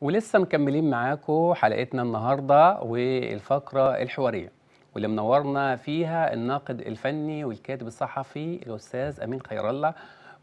ولسه مكملين معاكم حلقتنا النهارده والفقره الحواريه واللي منورنا فيها الناقد الفني والكاتب الصحفي الاستاذ امين خير الله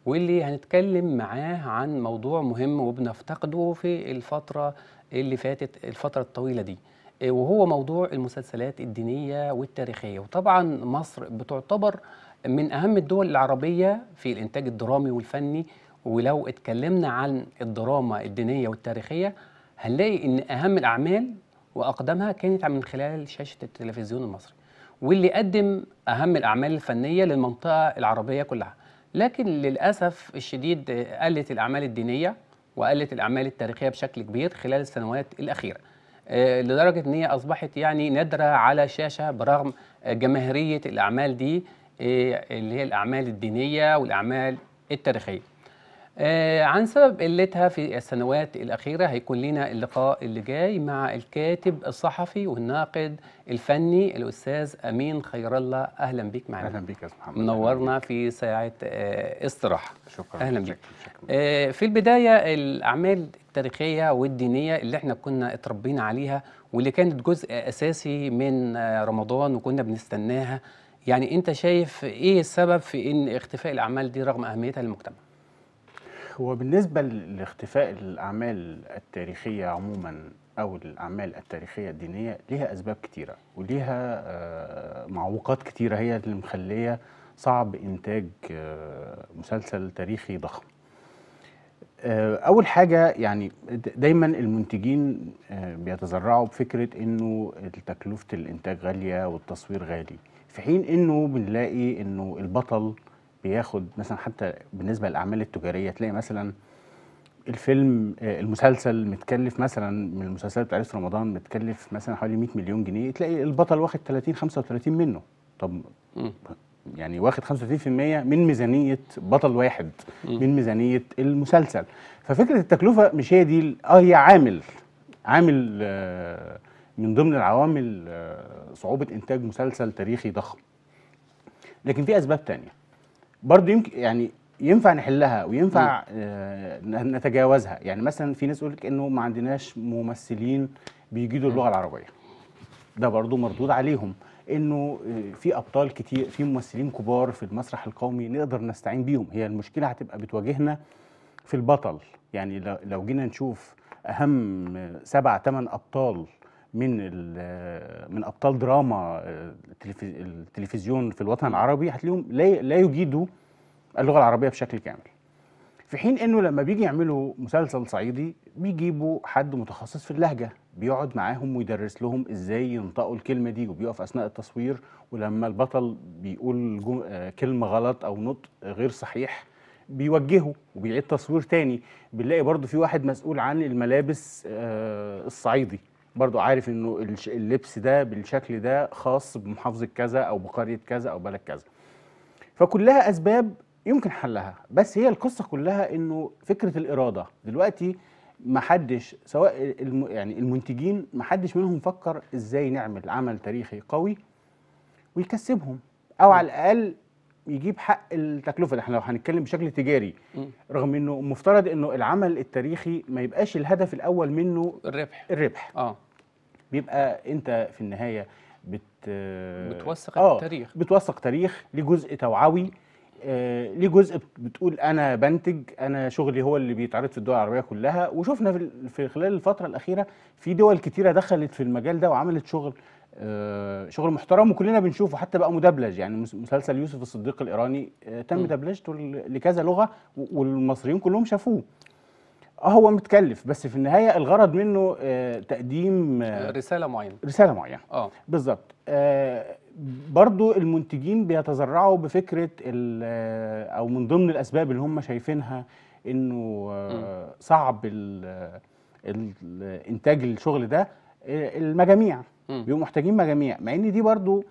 واللي هنتكلم معاه عن موضوع مهم وبنفتقده في الفتره اللي فاتت الفتره الطويله دي وهو موضوع المسلسلات الدينيه والتاريخيه وطبعا مصر بتعتبر من اهم الدول العربيه في الانتاج الدرامي والفني ولو اتكلمنا عن الدراما الدينيه والتاريخيه هنلاقي ان اهم الاعمال واقدمها كانت من خلال شاشه التلفزيون المصري واللي قدم اهم الاعمال الفنيه للمنطقه العربيه كلها لكن للاسف الشديد قلت الاعمال الدينيه وقلت الاعمال التاريخيه بشكل كبير خلال السنوات الاخيره آه، لدرجه ان هي اصبحت يعني نادره على شاشه برغم جماهيريه الاعمال دي آه، اللي هي الاعمال الدينيه والاعمال التاريخيه آه، عن سبب قلتها في السنوات الأخيرة هيكون لنا اللقاء اللي جاي مع الكاتب الصحفي والناقد الفني الأستاذ أمين خير الله أهلا بك معنا أهلا بك يا محمد منورنا في ساعة آه، استراحة شكرا أهلا بك شكرا. آه، في البداية الأعمال التاريخية والدينية اللي احنا كنا اتربينا عليها واللي كانت جزء أساسي من رمضان وكنا بنستناها يعني أنت شايف إيه السبب في إن اختفاء الأعمال دي رغم أهميتها للمجتمع؟ هو بالنسبة لاختفاء الأعمال التاريخية عموما أو الأعمال التاريخية الدينية ليها أسباب كتيرة وليها آه، معوقات كتيرة هي اللي مخلية صعب إنتاج آه، مسلسل تاريخي ضخم آه، أول حاجة يعني دايما المنتجين بيتذرعوا بفكرة إنه تكلفة الإنتاج غالية والتصوير غالي في حين إنه بنلاقي إنه البطل بياخد مثلا حتى بالنسبه للاعمال التجاريه تلاقي مثلا الفيلم آه، المسلسل متكلف مثلا من المسلسلات بتاعت رمضان متكلف مثلا حوالي 100 مليون جنيه تلاقي البطل واخد 30 35 منه طب يعني واخد 35% من ميزانيه بطل واحد من ميزانيه المسلسل ففكره التكلفه مش هي دي اه هي عامل عامل آه، من ضمن العوامل آه، صعوبه انتاج مسلسل تاريخي ضخم لكن في اسباب تانيه برضه يمكن يعني ينفع نحلها وينفع آه نتجاوزها يعني مثلا في ناس يقول لك انه ما عندناش ممثلين بيجيدوا اللغه العربيه ده برضه مردود عليهم انه آه، في ابطال كتير في ممثلين كبار في المسرح القومي نقدر نستعين بيهم هي المشكله هتبقى بتواجهنا في البطل يعني لو جينا نشوف اهم سبع ثمان ابطال من من ابطال دراما آه، التلفزيون في الوطن العربي هتلاقيهم لا يجيدوا اللغه العربيه بشكل كامل في حين انه لما بيجي يعملوا مسلسل صعيدي بيجيبوا حد متخصص في اللهجه بيقعد معاهم ويدرس لهم ازاي ينطقوا الكلمه دي وبيقف اثناء التصوير ولما البطل بيقول آه، كلمه غلط او نطق غير صحيح بيوجهه وبيعيد تصوير تاني بنلاقي برضو في واحد مسؤول عن الملابس آه، الصعيدي برضو عارف انه اللبس ده بالشكل ده خاص بمحافظه كذا او بقريه كذا او بلد كذا فكلها اسباب يمكن حلها بس هي القصه كلها انه فكره الاراده دلوقتي ما حدش سواء الم يعني المنتجين ما حدش منهم فكر ازاي نعمل عمل تاريخي قوي ويكسبهم او على الاقل يجيب حق التكلفه ده احنا لو هنتكلم بشكل تجاري رغم انه مفترض انه العمل التاريخي ما يبقاش الهدف الاول منه الربح الربح اه بيبقى انت في النهايه بت بتوثق آه، التاريخ بتوثق تاريخ لجزء توعوي ليه آه، جزء بتقول انا بنتج انا شغلي هو اللي بيتعرض في الدول العربيه كلها وشفنا في, في خلال الفتره الاخيره في دول كتيره دخلت في المجال ده وعملت شغل آه، شغل محترم وكلنا بنشوفه حتى بقى مدبلج يعني مسلسل يوسف الصديق الايراني تم دبلجته لكذا لغه والمصريين كلهم شافوه اه هو متكلف بس في النهايه الغرض منه آه تقديم آه رساله معينه رساله معينه اه بالظبط آه برضو المنتجين بيتذرعوا بفكره آه، او من ضمن الاسباب اللي هم شايفينها انه آه، صعب آه، ال انتاج الشغل ده المجاميع بيبقوا محتاجين مجاميع مع ان دي برضو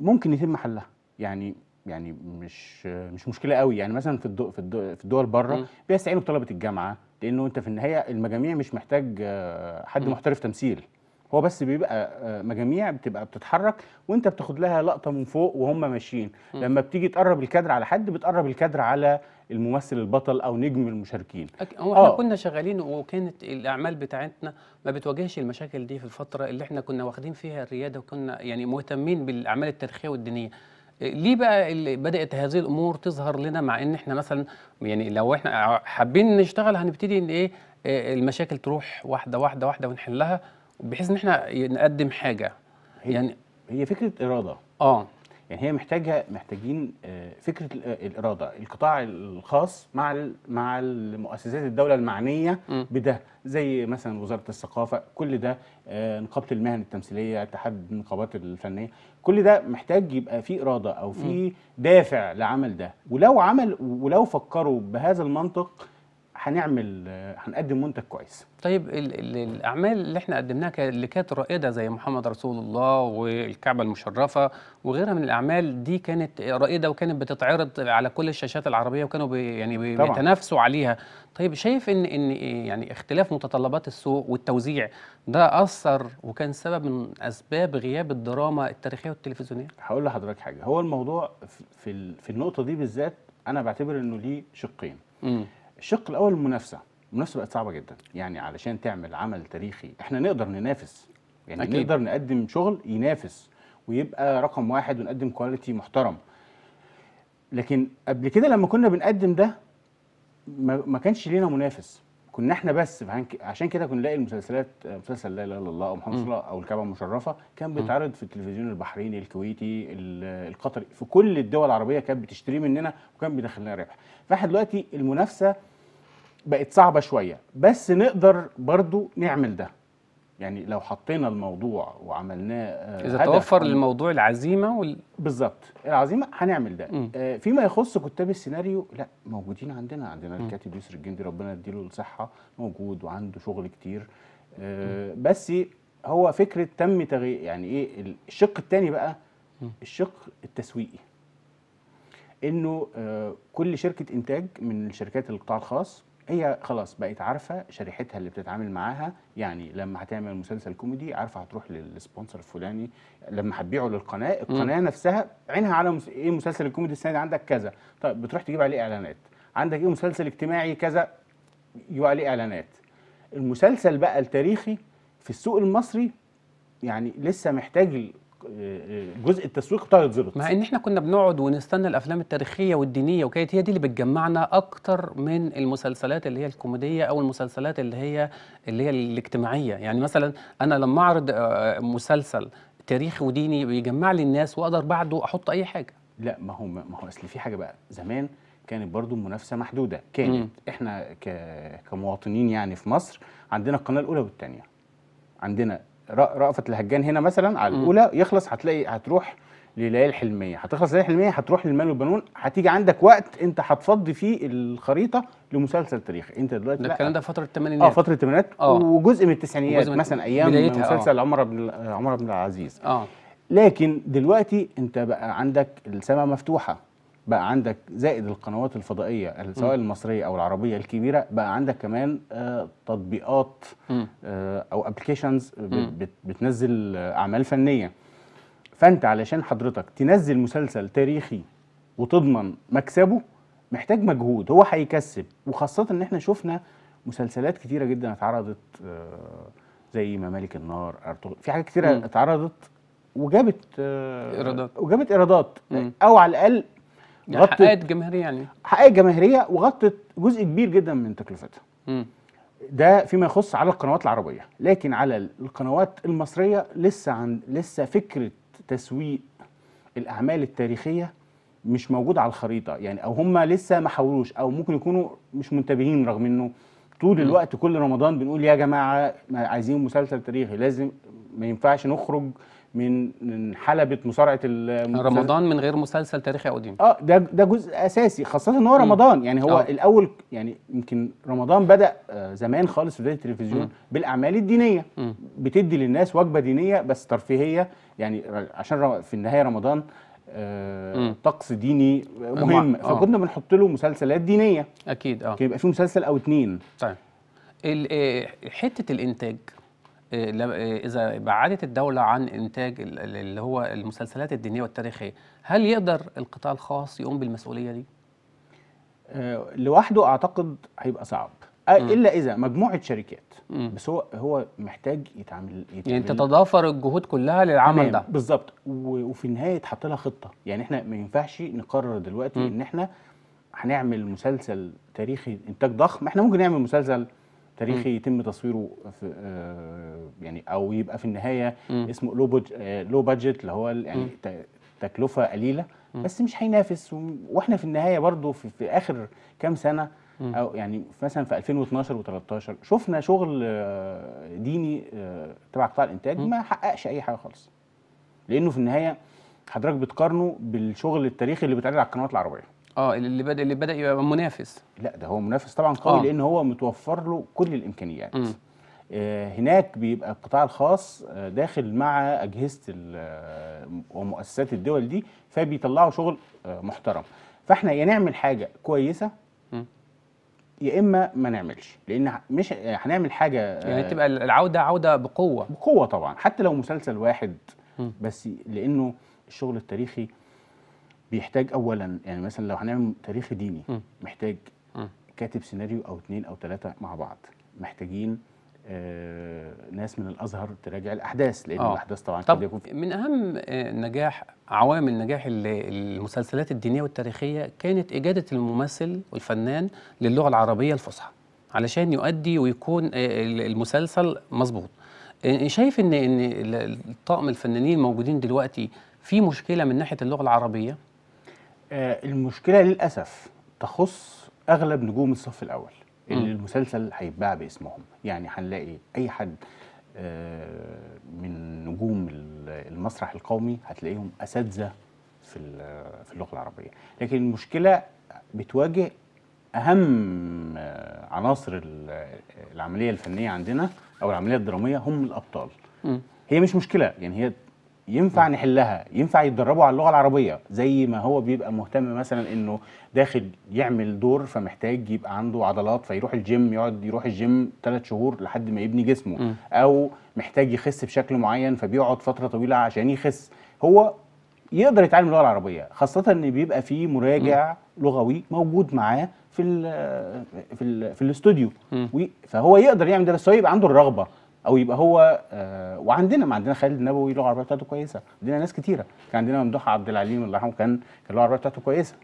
ممكن يتم حلها يعني يعني مش مش مشكله قوي يعني مثلا في في, الدو في الدول بره بيستعينوا بطلبه الجامعه لانه انت في النهايه المجاميع مش محتاج آه، حد محترف تمثيل هو بس بيبقى آه، مجاميع بتبقى بتتحرك وانت بتاخد لها لقطه من فوق وهم ماشيين لما بتيجي تقرب الكادر على حد بتقرب الكادر على الممثل البطل او نجم المشاركين هو احنا آه. كنا شغالين وكانت الاعمال بتاعتنا ما بتواجهش المشاكل دي في الفتره اللي احنا كنا واخدين فيها الرياده وكنا يعني مهتمين بالاعمال التاريخيه والدينيه ليه بقى بدات هذه الامور تظهر لنا مع ان احنا مثلا يعني لو احنا حابين نشتغل هنبتدي ان ايه آه، المشاكل تروح واحده واحده واحده ونحلها بحيث ان احنا نقدم حاجه هي يعني هي فكره اراده اه يعني هي محتاجه محتاجين آه، فكره آه، الاراده القطاع الخاص مع مع المؤسسات الدوله المعنيه بده زي مثلا وزاره الثقافه كل ده آه، نقابه المهن التمثيليه اتحاد النقابات الفنيه كل ده محتاج يبقى في اراده او في دافع لعمل ده ولو عمل ولو فكروا بهذا المنطق هنعمل هنقدم منتج كويس طيب الاعمال اللي احنا قدمناها اللي كانت رائده زي محمد رسول الله والكعبه المشرفه وغيرها من الاعمال دي كانت رائده وكانت بتتعرض على كل الشاشات العربيه وكانوا بي يعني بيتنافسوا عليها طيب شايف ان ان يعني اختلاف متطلبات السوق والتوزيع ده اثر وكان سبب من اسباب غياب الدراما التاريخيه والتلفزيونيه هقول لحضرتك حاجه هو الموضوع في في النقطه دي بالذات انا بعتبر انه ليه شقين امم الشق الاول المنافسه المنافسه بقت صعبه جدا يعني علشان تعمل عمل تاريخي احنا نقدر ننافس يعني أكيد. نقدر نقدم شغل ينافس ويبقى رقم واحد ونقدم كواليتي محترم لكن قبل كده لما كنا بنقدم ده ما كانش لينا منافس كنا احنا بس فهنك... عشان كده كنا نلاقي المسلسلات مسلسل لا اله الا الله او محمد صلاح او الكعبه المشرفه كان بيتعرض في التلفزيون البحريني الكويتي القطري في كل الدول العربيه كانت بتشتريه مننا وكان بيدخل لنا ربح فاحنا دلوقتي المنافسه بقت صعبه شويه بس نقدر برضو نعمل ده يعني لو حطينا الموضوع وعملناه آه، اذا توفر الموضوع العزيمه وال... بالظبط العزيمه هنعمل ده آه، فيما يخص كتاب السيناريو لا موجودين عندنا عندنا الكاتب يسر الجندي ربنا يديله الصحه موجود وعنده شغل كتير آه بس هو فكره تم تغيير يعني ايه الشق الثاني بقى م. الشق التسويقي انه آه، كل شركه انتاج من شركات القطاع الخاص هي خلاص بقت عارفه شريحتها اللي بتتعامل معاها يعني لما هتعمل مسلسل كوميدي عارفه هتروح للسبونسر الفلاني لما هتبيعه للقناه القناه م. نفسها عينها على مس... ايه مسلسل الكوميدي السنه دي عندك كذا طيب بتروح تجيب عليه اعلانات عندك ايه مسلسل اجتماعي كذا يبقى عليه اعلانات المسلسل بقى التاريخي في السوق المصري يعني لسه محتاج جزء التسويق بتاعه يتظبط مع ان احنا كنا بنقعد ونستنى الافلام التاريخيه والدينيه وكانت هي دي اللي بتجمعنا اكتر من المسلسلات اللي هي الكوميديه او المسلسلات اللي هي اللي هي الاجتماعيه يعني مثلا انا لما اعرض آه، مسلسل تاريخي وديني بيجمع لي الناس واقدر بعده احط اي حاجه لا ما هو ما هو اصل في حاجه بقى زمان كانت برضو المنافسه محدوده كانت احنا كمواطنين يعني في مصر عندنا القناه الاولى والثانيه عندنا رأفت الهجان هنا مثلا على الاولى يخلص هتلاقي هتروح لليالي الحلميه هتخلص ليالي الحلميه هتروح للمال والبنون هتيجي عندك وقت انت هتفضي فيه الخريطه لمسلسل تاريخي انت دلوقتي ده الكلام ده فتره الثمانينات اه فتره الثمانينات آه. وجزء من التسعينيات مثلا ايام آه. مسلسل عمر بن عمر بن العزيز اه لكن دلوقتي انت بقى عندك السماء مفتوحه بقى عندك زائد القنوات الفضائيه سواء المصريه او العربيه الكبيره بقى عندك كمان آه، تطبيقات آه، او ابلكيشنز بتنزل آه، اعمال فنيه فانت علشان حضرتك تنزل مسلسل تاريخي وتضمن مكسبه محتاج مجهود هو هيكسب وخاصه ان احنا شفنا مسلسلات كتيره جدا اتعرضت زي ممالك النار أرطغرل في حاجات كتيره اتعرضت وجابت ايرادات وجابت ايرادات او على الاقل يعني غطت حققت جماهيريه يعني حققت جماهيريه وغطت جزء كبير جدا من تكلفتها ده فيما يخص على القنوات العربيه لكن على القنوات المصريه لسه عن لسه فكره تسويق الاعمال التاريخيه مش موجود على الخريطه يعني او هم لسه ما حاولوش او ممكن يكونوا مش منتبهين رغم انه طول الوقت كل رمضان بنقول يا جماعه عايزين مسلسل تاريخي لازم ما ينفعش نخرج من حلبة مصارعة رمضان من غير مسلسل تاريخي قديم اه ده ده جزء اساسي خاصة ان هو رمضان يعني هو أوه. الاول يعني يمكن رمضان بدأ آه، زمان خالص في بداية التلفزيون مم. بالاعمال الدينية مم. بتدي للناس وجبة دينية بس ترفيهية يعني عشان في النهاية رمضان آه طقس ديني مهم آه. فكنا بنحط له مسلسلات دينية اكيد اه يبقى في مسلسل او اتنين طيب آه، حتة الانتاج اذا بعدت الدوله عن انتاج اللي هو المسلسلات الدينيه والتاريخيه هل يقدر القطاع الخاص يقوم بالمسؤوليه دي آه، لوحده اعتقد هيبقى صعب آه، الا اذا مجموعه شركات بس هو هو محتاج يتعامل, يتعامل يعني تتضافر الجهود كلها للعمل ده بالظبط وفي النهايه يتحط لها خطه يعني احنا ما ينفعش نقرر دلوقتي ان احنا هنعمل مسلسل تاريخي انتاج ضخم احنا ممكن نعمل مسلسل تاريخي م. يتم تصويره في آه، يعني او يبقى في النهايه م. اسمه لو لو بادجت اللي هو يعني تكلفه قليله م. بس مش هينافس واحنا في النهايه برضو في, في اخر كام سنه او يعني مثلا في 2012 و13 شفنا شغل آه، ديني آه، تبع قطاع الانتاج ما حققش اي حاجه خالص لانه في النهايه حضرتك بتقارنه بالشغل التاريخي اللي بيتعرض على القنوات العربيه اه اللي بدا اللي بدا يبقى منافس لا ده هو منافس طبعا قوي آه. لان هو متوفر له كل الامكانيات م. آه، هناك بيبقى القطاع الخاص آه، داخل مع اجهزه آه، ومؤسسات الدول دي فبيطلعوا شغل محترم فاحنا يا نعمل حاجه كويسه يا اما ما نعملش لان مش هنعمل حاجه يعني تبقى العوده عوده بقوه بقوه طبعا حتى لو مسلسل واحد بس لانه الشغل التاريخي بيحتاج اولا يعني مثلا لو هنعمل تاريخ ديني م. محتاج م. كاتب سيناريو او اثنين او ثلاثه مع بعض محتاجين آه ناس من الازهر تراجع الاحداث لان أوه. الاحداث طبعا طب يكون من اهم آه، نجاح عوامل نجاح المسلسلات الدينيه والتاريخيه كانت اجاده الممثل والفنان للغه العربيه الفصحى علشان يؤدي ويكون آه، المسلسل مظبوط آه، شايف ان ان طاقم الفنانين الموجودين دلوقتي في مشكله من ناحيه اللغه العربيه آه، المشكله للاسف تخص اغلب نجوم الصف الاول اللي المسلسل هيتباع باسمهم يعني هنلاقي اي حد آه، من نجوم المسرح القومي هتلاقيهم اساتذه في في اللغه العربيه لكن المشكله بتواجه اهم آه، عناصر العمليه الفنيه عندنا او العمليه الدراميه هم الابطال هي مش مشكله يعني هي ينفع نحلها ينفع يتدربوا على اللغه العربيه زي ما هو بيبقى مهتم مثلا انه داخل يعمل دور فمحتاج يبقى عنده عضلات فيروح الجيم يقعد يروح الجيم ثلاث شهور لحد ما يبني جسمه م. او محتاج يخس بشكل معين فبيقعد فتره طويله عشان يخس هو يقدر يتعلم اللغه العربيه خاصه ان بيبقى في مراجع م. لغوي موجود معاه في الـ في الـ في الاستوديو فهو يقدر يعمل ده بس هو يبقى عنده الرغبه او يبقى هو آه وعندنا ما عندنا خالد النبوي له العربيه بتاعته كويسه عندنا ناس كتيره كان عندنا ممدوح عبد العليم الله يرحمه كان كان له العربيه بتاعته كويسه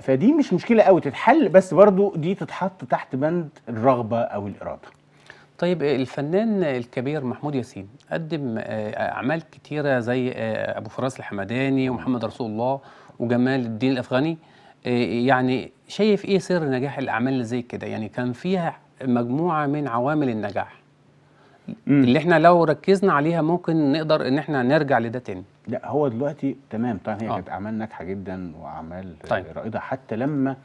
فدي مش مشكله قوي تتحل بس برضو دي تتحط تحت بند الرغبه او الاراده طيب الفنان الكبير محمود ياسين قدم آه، اعمال كتيره زي آه، ابو فراس الحمداني ومحمد رسول الله وجمال الدين الافغاني آه، يعني شايف ايه سر نجاح الاعمال اللي زي كده يعني كان فيها مجموعه من عوامل النجاح مم. اللي احنا لو ركزنا عليها ممكن نقدر ان احنا نرجع لده تاني لا هو دلوقتي تمام طبعا هي آه. كانت اعمال ناجحه جدا واعمال طيب. رائده حتى لما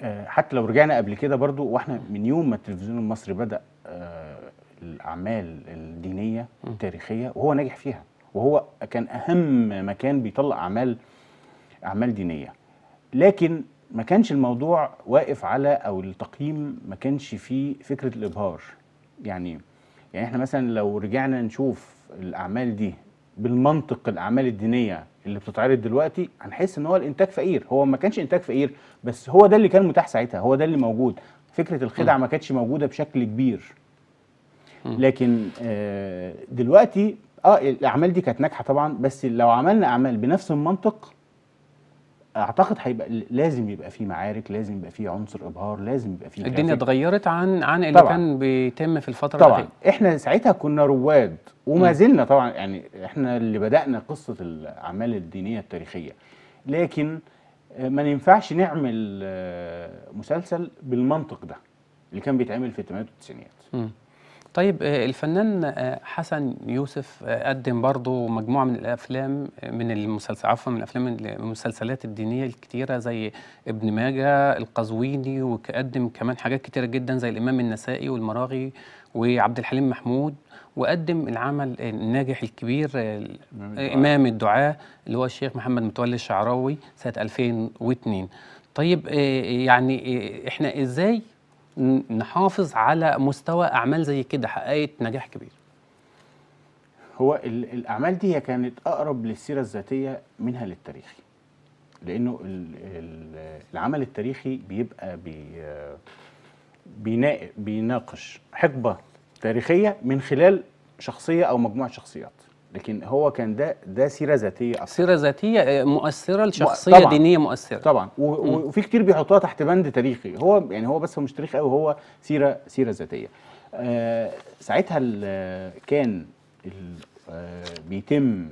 آه، حتى لو رجعنا قبل كده برضو واحنا من يوم ما التلفزيون المصري بدا آه، الاعمال الدينيه التاريخيه وهو ناجح فيها وهو كان اهم مكان بيطلع اعمال اعمال دينيه لكن ما كانش الموضوع واقف على او التقييم ما كانش فيه فكره الابهار يعني يعني احنا مثلا لو رجعنا نشوف الاعمال دي بالمنطق الاعمال الدينيه اللي بتتعرض دلوقتي هنحس ان هو الانتاج فقير هو ما كانش انتاج فقير بس هو ده اللي كان متاح ساعتها هو ده اللي موجود فكره الخدع ما كانتش موجوده بشكل كبير لكن آه، دلوقتي اه الاعمال دي كانت ناجحه طبعا بس لو عملنا اعمال بنفس المنطق اعتقد هيبقى لازم يبقى في معارك لازم يبقى في عنصر ابهار لازم يبقى في الدنيا اتغيرت عن عن اللي طبعًا. كان بيتم في الفتره طبعا الأخيرة. احنا ساعتها كنا رواد وما زلنا طبعا يعني احنا اللي بدانا قصه الاعمال الدينيه التاريخيه لكن ما ينفعش نعمل آه، مسلسل بالمنطق ده اللي كان بيتعمل في الثمانينات والتسعينيات طيب آه، الفنان آه، حسن يوسف آه، قدم برضه مجموعة من الأفلام من المسلسل عفوا من الأفلام المسلسلات الدينية الكتيرة زي ابن ماجة القزويني وقدم كمان حاجات كتيرة جدا زي الإمام النسائي والمراغي وعبد الحليم محمود وقدم العمل الناجح الكبير إمام الدعاء اللي هو الشيخ محمد متولي الشعراوي سنة 2002 طيب يعني إحنا إزاي نحافظ على مستوى اعمال زي كده حققت نجاح كبير هو الاعمال دي كانت اقرب للسيره الذاتيه منها للتاريخي لانه العمل التاريخي بيبقى بي بيناقش حقبه تاريخيه من خلال شخصيه او مجموعه شخصيات لكن هو كان ده ده سيره ذاتيه أصلاً. سيره ذاتيه آه، مؤثره لشخصيه طبعًا. دينيه مؤثره طبعا وفي كتير بيحطوها تحت بند تاريخي هو يعني هو بس هو مش تاريخ قوي هو سيره سيره ذاتيه آه ساعتها آه، كان آه، بيتم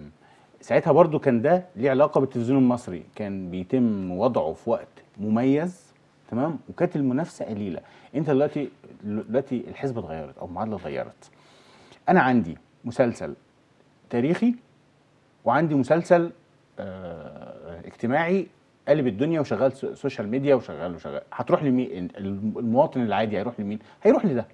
ساعتها برضو كان ده ليه علاقه بالتلفزيون المصري كان بيتم وضعه في وقت مميز تمام وكانت المنافسه قليله انت دلوقتي دلوقتي الحسبه اتغيرت او المعادله اتغيرت انا عندي مسلسل تاريخي وعندي مسلسل آه، اجتماعي قلب الدنيا وشغال سوشيال ميديا وشغال وشغال هتروح لمين المواطن العادي هيروح لمين هيروح لده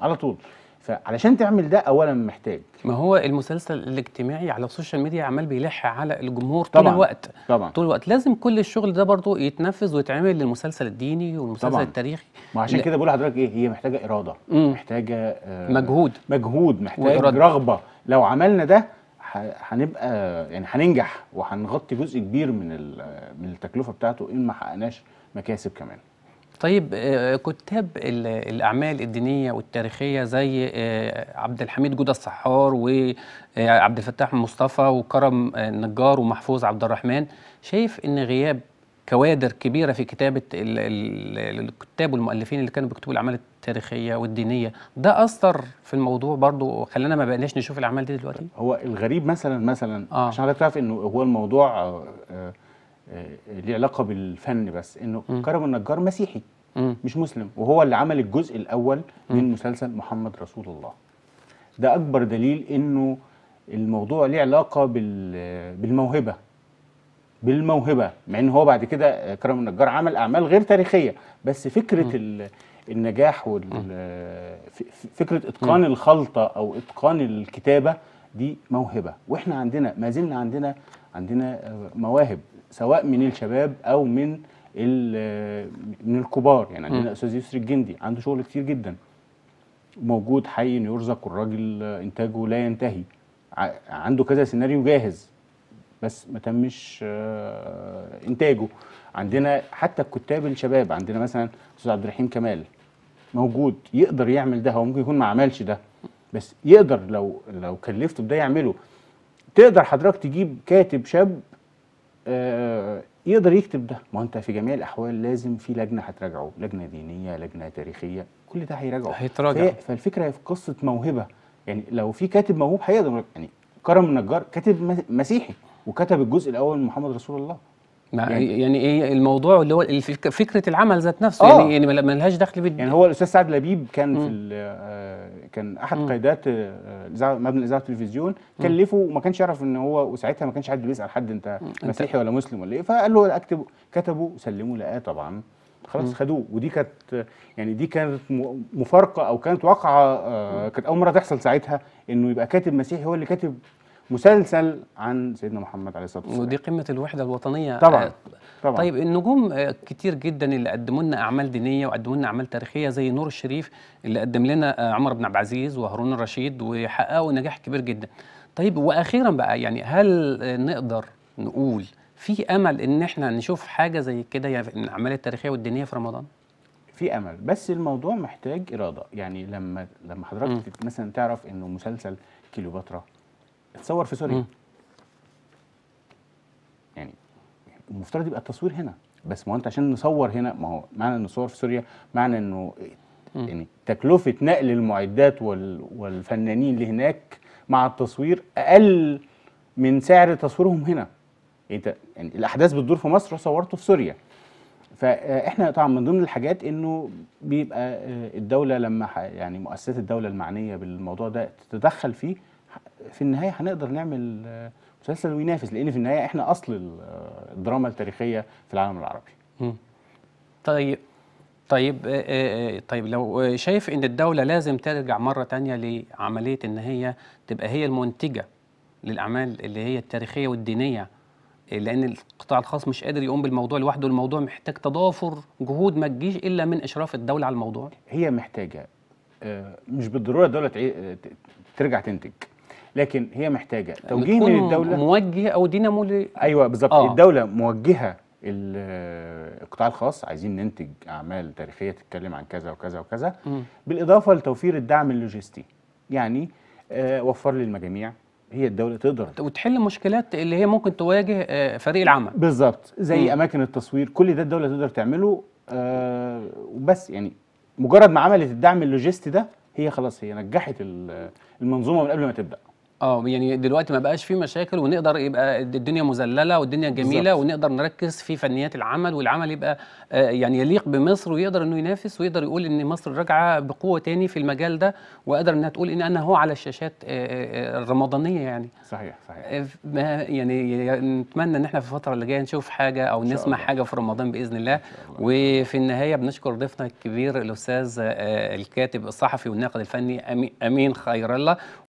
على طول فعلشان تعمل ده اولا محتاج ما هو المسلسل الاجتماعي على السوشيال ميديا عمال بيلح على الجمهور طول طبعًا الوقت طبعا طول الوقت لازم كل الشغل ده برضه يتنفذ ويتعمل للمسلسل الديني والمسلسل طبعًا. التاريخي ما عشان كده بقول لحضرتك ايه هي محتاجه اراده مم. محتاجه آه مجهود مجهود محتاجه رغبه لو عملنا ده هنبقى يعني هننجح وهنغطي جزء كبير من من التكلفه بتاعته ان ما حققناش مكاسب كمان. طيب آه، كتاب الاعمال الدينيه والتاريخيه زي آه، عبد الحميد جوده الصحار وعبد آه، الفتاح مصطفى وكرم النجار ومحفوظ عبد الرحمن شايف ان غياب كوادر كبيره في كتابه الكتاب والمؤلفين اللي كانوا بيكتبوا الاعمال التاريخيه والدينيه ده اثر في الموضوع برضو خلانا ما بقناش نشوف الاعمال دي دلوقتي هو الغريب مثلا مثلا آه. عشان حضرتك تعرف انه هو الموضوع آه آه ليه علاقه بالفن بس انه كرم النجار مسيحي م. مش مسلم وهو اللي عمل الجزء الاول م. من مسلسل محمد رسول الله ده اكبر دليل انه الموضوع ليه علاقه بالموهبه بالموهبه مع ان هو بعد كده كرم النجار عمل اعمال غير تاريخيه بس فكره النجاح وال فكره اتقان الخلطه او اتقان الكتابه دي موهبه واحنا عندنا ما زلنا عندنا عندنا مواهب سواء من الشباب او من من الكبار يعني عندنا استاذ يسري الجندي عنده شغل كتير جدا موجود حي يرزق والراجل انتاجه لا ينتهي عنده كذا سيناريو جاهز بس ما تمش آه، انتاجه عندنا حتى الكتاب الشباب عندنا مثلا استاذ عبد الرحيم كمال موجود يقدر يعمل ده هو ممكن يكون ما عملش ده بس يقدر لو لو كلفته بده يعمله تقدر حضرتك تجيب كاتب شاب آه، يقدر يكتب ده ما انت في جميع الاحوال لازم في لجنه هتراجعه لجنه دينيه لجنه تاريخيه كل ده هيراجعه هيتراجع فالفكره هي في قصه موهبه يعني لو في كاتب موهوب هيقدر يعني كرم النجار كاتب مسيحي وكتب الجزء الاول من محمد رسول الله يعني, يعني ايه الموضوع اللي هو فكره العمل ذات نفسه يعني آه يعني يعني ملهاش دخل بال يعني هو الاستاذ سعد لبيب كان في آه، كان احد قيادات آه، مبنى الاذاعه والتلفزيون كلفه وما كانش يعرف ان هو وساعتها ما كانش حد بيسال حد انت مسيحي ولا مسلم ولا ايه فقال له اكتبه كتبه سلمه لقاه طبعا خلاص خدوه ودي كانت يعني دي كانت مفارقه او كانت واقعه آه، كانت اول مره تحصل ساعتها انه يبقى كاتب مسيحي هو اللي كاتب مسلسل عن سيدنا محمد عليه الصلاه والسلام ودي قمه الوحده الوطنيه طبعا آه، طبعا طيب النجوم آه، كتير جدا اللي قدموا لنا اعمال دينيه وقدموا لنا اعمال تاريخيه زي نور الشريف اللي قدم لنا آه، عمر بن عبد العزيز وهارون الرشيد وحققوا نجاح كبير جدا طيب واخيرا بقى يعني هل نقدر نقول في امل ان احنا نشوف حاجه زي كده يعني الاعمال التاريخيه والدينيه في رمضان في امل بس الموضوع محتاج اراده يعني لما لما حضرتك مثلا تعرف انه مسلسل كليوباترا اتصور في سوريا يعني المفترض يبقى التصوير هنا بس ما هو انت عشان نصور هنا ما هو معنى ان نصور في سوريا معنى انه يعني تكلفه نقل المعدات وال والفنانين لهناك مع التصوير اقل من سعر تصويرهم هنا يعني انت يعني الاحداث بتدور في مصر وصورته في سوريا فاحنا طبعا من ضمن الحاجات انه بيبقى آه، الدوله لما يعني مؤسسات الدوله المعنيه بالموضوع ده تتدخل فيه في النهايه هنقدر نعمل آه، مسلسل وينافس لان في النهايه احنا اصل آه، الدراما التاريخيه في العالم العربي. طيب طيب آه، طيب لو شايف ان الدوله لازم ترجع مره تانية لعمليه ان هي تبقى هي المنتجه للاعمال اللي هي التاريخيه والدينيه لان القطاع الخاص مش قادر يقوم بالموضوع لوحده الموضوع محتاج تضافر جهود ما تجيش الا من اشراف الدوله على الموضوع هي محتاجه مش بالضروره الدوله ترجع تنتج لكن هي محتاجه توجيه من الدوله موجه او دينامو ل... ايوه بالظبط آه. الدوله موجهه القطاع الخاص عايزين ننتج اعمال تاريخيه تتكلم عن كذا وكذا وكذا م. بالاضافه لتوفير الدعم اللوجستي يعني آه وفر لي المجاميع هي الدوله تقدر وتحل مشكلات اللي هي ممكن تواجه آه فريق العمل بالظبط زي م. اماكن التصوير كل ده الدوله تقدر تعمله آه وبس يعني مجرد ما عملت الدعم اللوجستي ده هي خلاص هي نجحت المنظومه من قبل ما تبدا اه يعني دلوقتي ما بقاش في مشاكل ونقدر يبقى الدنيا مزلله والدنيا جميله بالزبط. ونقدر نركز في فنيات العمل والعمل يبقى آه، يعني يليق بمصر ويقدر انه ينافس ويقدر يقول ان مصر راجعه بقوه تاني في المجال ده وقادر انها تقول ان انا هو على الشاشات آه، آه، الرمضانيه يعني صحيح صحيح يعني نتمنى ان احنا في الفتره اللي جايه نشوف حاجه او نسمع الله. حاجه في رمضان باذن الله, الله. وفي النهايه بنشكر ضيفنا الكبير الاستاذ الكاتب الصحفي والناقد الفني امين خير الله